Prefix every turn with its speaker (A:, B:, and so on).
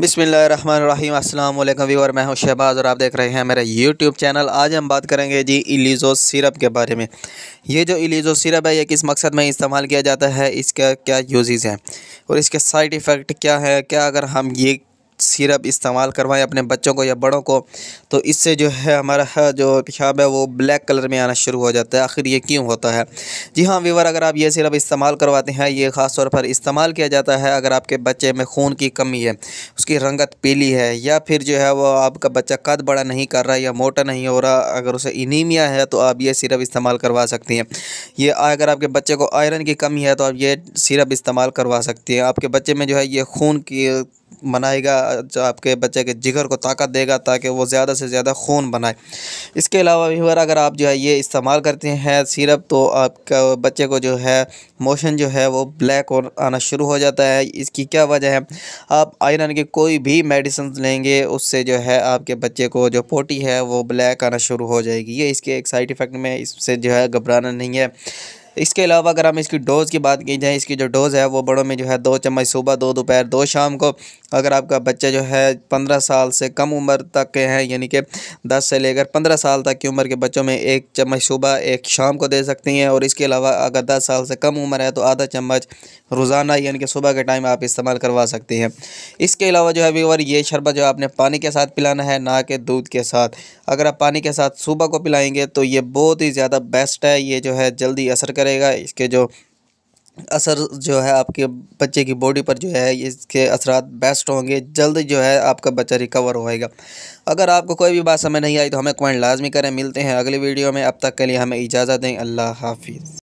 A: बिसमीम अस्सलाम वालेकुम मैं हूं शहबाज़ और आप देख रहे हैं मेरा यूट्यूब चैनल आज हम बात करेंगे जी इलीज़ो सिरप के बारे में ये जो इलीज़ो सिरप है ये किस मकसद में इस्तेमाल किया जाता है इसका क्या यूज़ हैं और इसके साइड इफ़ेक्ट क्या है क्या अगर हम ये सिरप इस्तेमाल करवाएं अपने बच्चों को या बड़ों को तो इससे जो है हमारा जो पेशाब है वो ब्लैक कलर में आना शुरू हो जाता है आखिर ये क्यों होता है जी हाँ वीवर अगर आप ये सिरप इस्तेमाल करवाते हैं ये ख़ास तौर पर इस्तेमाल किया जाता है अगर आपके बच्चे में खून की कमी है उसकी रंगत पीली है या फिर जो है वो आपका बच्चा कद बड़ा नहीं कर रहा या मोटा नहीं हो रहा अगर उसे इनीमिया है तो आप ये सिरप इस्तेमाल करवा सकती हैं ये अगर आपके बच्चे को आयरन की कमी है तो आप ये सिरप इस्तेमाल करवा सकती हैं आपके बच्चे में जो है ये खून की बनाएगा जो आपके बच्चे के जिगर को ताकत देगा ताकि वो ज़्यादा से ज़्यादा खून बनाए इसके अलावा व्यूवर अगर आप जो है ये इस्तेमाल करते हैं सिरप तो आपका बच्चे को जो है मोशन जो है वो ब्लैक और आना शुरू हो जाता है इसकी क्या वजह है आप आयरन की कोई भी मेडिसिन लेंगे उससे जो है आपके बच्चे को जो पोटी है वो ब्लैक आना शुरू हो जाएगी ये इसके एक साइड इफ़ेक्ट में इससे जो है घबराना नहीं है इसके अलावा अगर हम इसकी डोज़ की बात की जाए इसकी जो डोज़ है वो बड़ों में जो है दो चम्मच सुबह दो दोपहर दो शाम को अगर आपका बच्चा जो है पंद्रह साल से कम उम्र तक के हैं यानी कि दस से लेकर पंद्रह साल तक की उम्र के बच्चों में एक चम्मच सुबह एक शाम को दे सकती हैं और इसके अलावा अगर दस साल से कम उम्र है तो आधा चम्मच रोज़ाना यानी कि सुबह के टाइम आप इस्तेमाल करवा सकती हैं इसके अलावा जो है व्यूवर ये शरबत जो आपने पानी के साथ पिलाना है ना कि दूध के साथ अगर आप पानी के साथ सुबह को पिलाएंगे तो ये बहुत ही ज़्यादा बेस्ट है ये जो है जल्दी असर कर करेगा इसके जो असर जो है आपके बच्चे की बॉडी पर जो है इसके असरात बेस्ट होंगे जल्द जो है आपका बच्चा रिकवर होएगा अगर आपको कोई भी बात समझ नहीं आई तो हमें कमेंट लाजमी करें मिलते हैं अगली वीडियो में अब तक के लिए हमें इजाज़त दें अल्लाह हाफिज़